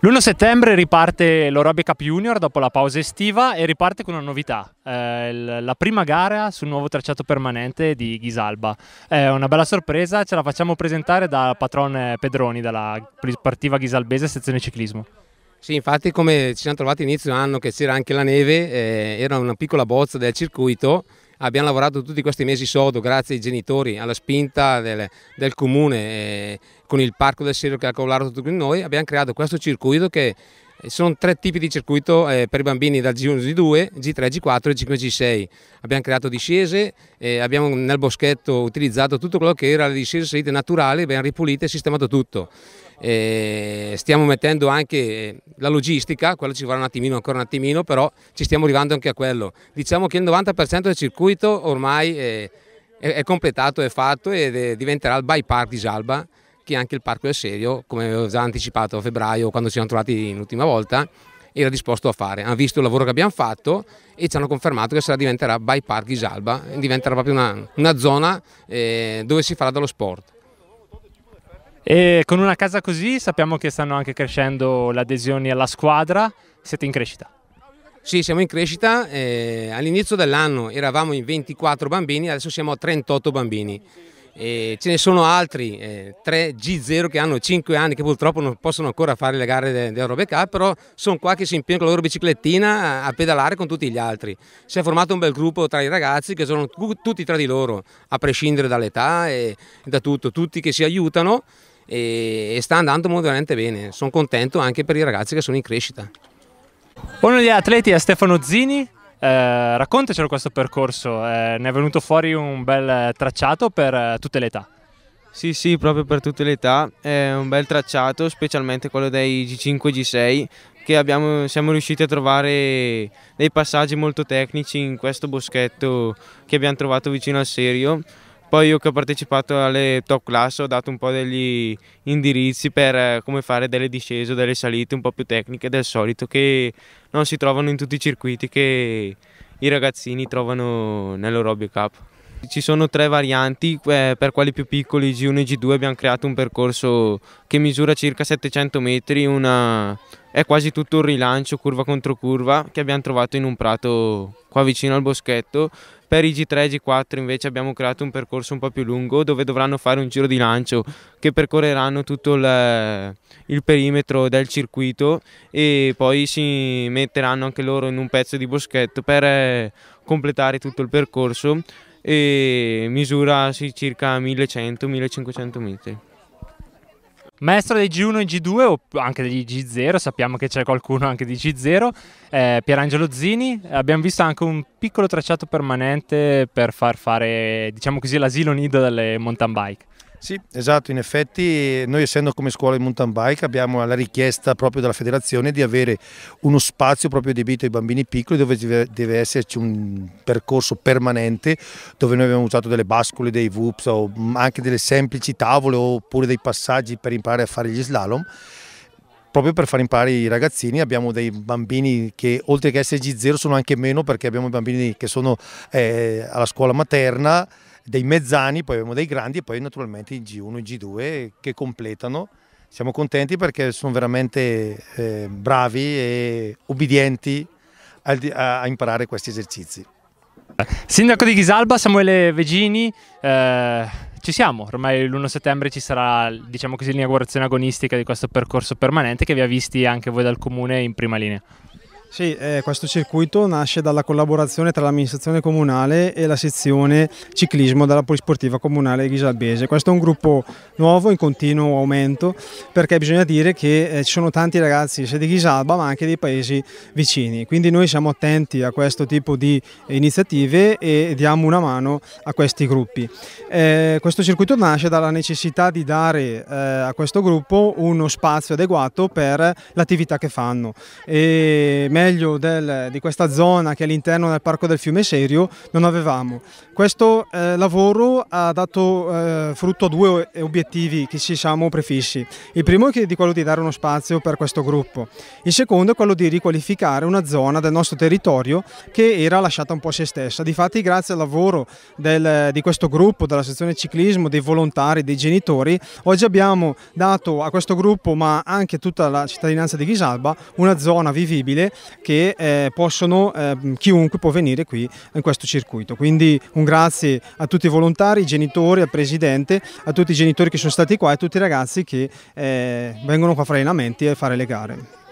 L'1 settembre riparte l'Orobia Cup Junior dopo la pausa estiva e riparte con una novità, eh, la prima gara sul nuovo tracciato permanente di Ghisalba. È una bella sorpresa, ce la facciamo presentare dal patron eh, Pedroni dalla Partiva Ghisalbese sezione ciclismo. Sì, infatti come ci siamo trovati inizio anno che c'era anche la neve, eh, era una piccola bozza del circuito, abbiamo lavorato tutti questi mesi sodo grazie ai genitori, alla spinta del, del comune. Eh, con il parco del Sirio che ha tutto con noi, abbiamo creato questo circuito che eh, sono tre tipi di circuito eh, per i bambini dal G1, G2, G3, G4 e G5, G6. Abbiamo creato discese, eh, abbiamo nel boschetto utilizzato tutto quello che era le discese salite naturali, abbiamo ripulito e sistemato tutto. Eh, stiamo mettendo anche eh, la logistica, quello ci vorrà un attimino, ancora un attimino, però ci stiamo arrivando anche a quello. Diciamo che il 90% del circuito ormai è, eh, è, è completato, è fatto e diventerà il bypass di Salba che anche il Parco del Serio, come avevo già anticipato a febbraio quando ci siamo trovati l'ultima volta, era disposto a fare. Hanno visto il lavoro che abbiamo fatto e ci hanno confermato che sarà, diventerà by Park Isalba, diventerà proprio una, una zona eh, dove si farà dello sport. E con una casa così sappiamo che stanno anche crescendo le adesioni alla squadra, siete in crescita? Sì, siamo in crescita, eh, all'inizio dell'anno eravamo in 24 bambini, adesso siamo a 38 bambini. E ce ne sono altri eh, 3G0 che hanno 5 anni che purtroppo non possono ancora fare le gare dell'Europa de Cup, però sono qua che si impegnano con la loro biciclettina a, a pedalare con tutti gli altri. Si è formato un bel gruppo tra i ragazzi che sono tutti tra di loro, a prescindere dall'età e da tutto, tutti che si aiutano e, e sta andando veramente bene. Sono contento anche per i ragazzi che sono in crescita. Uno degli atleti è Stefano Zini, eh, raccontacelo questo percorso, eh, ne è venuto fuori un bel tracciato per eh, tutte le età. Sì, sì, proprio per tutte le età, è un bel tracciato, specialmente quello dei G5 e G6, che abbiamo, siamo riusciti a trovare dei passaggi molto tecnici in questo boschetto che abbiamo trovato vicino al serio poi io che ho partecipato alle top class ho dato un po' degli indirizzi per eh, come fare delle discese o delle salite un po' più tecniche del solito che non si trovano in tutti i circuiti che i ragazzini trovano nell'Orobio Cup. Ci sono tre varianti, eh, per quelli più piccoli G1 e G2 abbiamo creato un percorso che misura circa 700 metri, una è quasi tutto un rilancio curva contro curva che abbiamo trovato in un prato qua vicino al boschetto. Per i G3 e G4 invece abbiamo creato un percorso un po' più lungo dove dovranno fare un giro di lancio che percorreranno tutto il, il perimetro del circuito e poi si metteranno anche loro in un pezzo di boschetto per eh, completare tutto il percorso e misura sì, circa 1100-1500 metri. Maestro dei G1 e G2 o anche degli G0, sappiamo che c'è qualcuno anche di G0, eh, Pierangelo Zini, abbiamo visto anche un piccolo tracciato permanente per far fare, diciamo così, l'asilo nido delle mountain bike. Sì, esatto, in effetti noi essendo come scuola di mountain bike abbiamo la richiesta proprio dalla federazione di avere uno spazio proprio adibito ai bambini piccoli dove deve esserci un percorso permanente dove noi abbiamo usato delle bascole, dei whoops o anche delle semplici tavole oppure dei passaggi per imparare a fare gli slalom proprio per far imparare i ragazzini. Abbiamo dei bambini che oltre che essere g 0 sono anche meno perché abbiamo i bambini che sono eh, alla scuola materna, dei mezzani, poi abbiamo dei grandi e poi naturalmente i G1 e i G2 che completano. Siamo contenti perché sono veramente eh, bravi e obbedienti a, a, a imparare questi esercizi. Sindaco di Ghisalba, Samuele Vegini, eh, ci siamo, ormai l'1 settembre ci sarà, diciamo così, l'inaugurazione agonistica di questo percorso permanente che vi ha visti anche voi dal comune in prima linea. Sì, eh, questo circuito nasce dalla collaborazione tra l'amministrazione comunale e la sezione ciclismo della Polisportiva Comunale Ghisalbese. Questo è un gruppo nuovo in continuo aumento perché bisogna dire che eh, ci sono tanti ragazzi sia di Ghisalba ma anche dei paesi vicini, quindi noi siamo attenti a questo tipo di iniziative e diamo una mano a questi gruppi. Eh, questo circuito nasce dalla necessità di dare eh, a questo gruppo uno spazio adeguato per l'attività che fanno. E, meglio del, di questa zona che all'interno del parco del fiume Serio non avevamo. Questo eh, lavoro ha dato eh, frutto a due obiettivi che ci siamo prefissi. Il primo è quello di dare uno spazio per questo gruppo, il secondo è quello di riqualificare una zona del nostro territorio che era lasciata un po' a se stessa. Difatti grazie al lavoro del, di questo gruppo, della sezione ciclismo, dei volontari, dei genitori, oggi abbiamo dato a questo gruppo ma anche a tutta la cittadinanza di Ghisalba una zona vivibile che eh, possono, eh, chiunque può venire qui in questo circuito. Quindi un grazie a tutti i volontari, ai genitori, al presidente, a tutti i genitori che sono stati qua e a tutti i ragazzi che eh, vengono qua a fare allenamenti e a fare le gare.